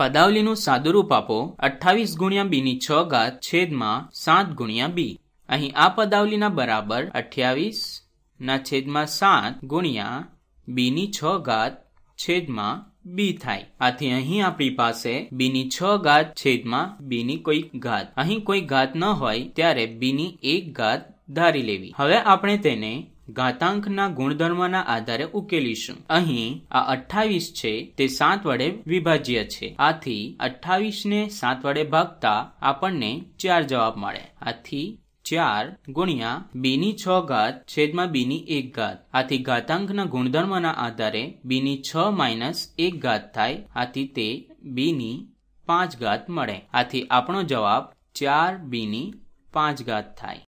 પદાવલીનું સાદુરૂપ આપો અઠ્ઠાવીસ ગુણ્યા બીની છ ઘાત છેદમાં સાત ગુણ્યા બી અહીં આ પદાવલીના બરાબર અઠ્યાવીસ ના છેદમાં સાત ગુણ્યા બીની છ ઘાત છેદમાં બી થાય આથી અહીં આપણી પાસે બીની છ ઘાત છેદમાં બીની કોઈ ઘાત અહીં કોઈ ઘાત ન હોય ત્યારે બીની એક ઘાત ધારી લેવી હવે આપણે તેને ઘાતાંકના ગુણધર્મના આધારે ઉકેલીશું અહીં આ અઠ્ઠાવીસ છે તે સાત વડે વિભાજ્ય છે આથી અઠ્ઠાવીસ ને સાત વડે ભાગતા આપણને ચાર જવાબ મળે આથી ચાર ગુણ્યા બીની છ ઘાત છેદમાં બીની એક ઘાત આથી ઘાતાંકના ગુણધર્મના આધારે બીની છ માઇનસ એક ઘાત થાય આથી તે બીની પાંચ ઘાત મળે આથી આપણો જવાબ ચાર બીની પાંચ ઘાત થાય